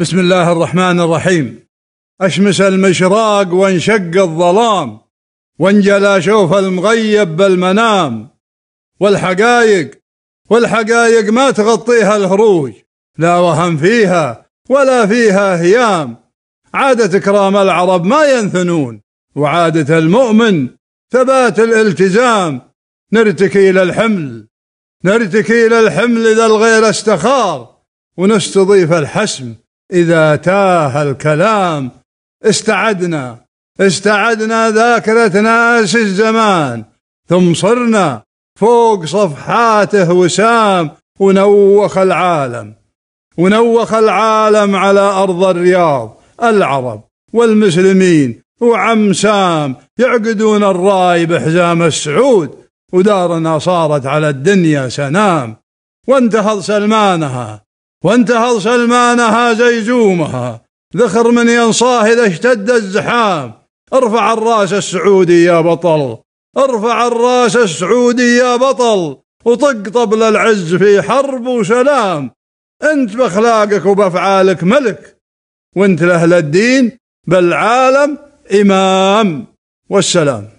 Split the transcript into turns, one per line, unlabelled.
بسم الله الرحمن الرحيم أشمس المشراق وانشق الظلام وانجلى شوف المغيب بالمنام والحقايق والحقايق ما تغطيها الهروج لا وهم فيها ولا فيها هيام عادة كرام العرب ما ينثنون وعادة المؤمن ثبات الالتزام نرتكي إلى الحمل نرتكي إلى الحمل إذا الغير استخار ونستضيف الحسم إذا تاه الكلام استعدنا استعدنا ذاكرة ناس الزمان ثم صرنا فوق صفحاته وسام ونوخ العالم ونوخ العالم على أرض الرياض العرب والمسلمين وعم سام يعقدون الراي بحزام السعود ودارنا صارت على الدنيا سنام وانتهض سلمانها وانتهض سلمانها زيزومها ذخر من ينصاه إذا اشتد الزحام ارفع الراس السعودي يا بطل ارفع الراس السعودي يا بطل وطق طبل العز في حرب وسلام انت باخلاقك وبافعالك ملك وانت لاهل الدين بالعالم امام والسلام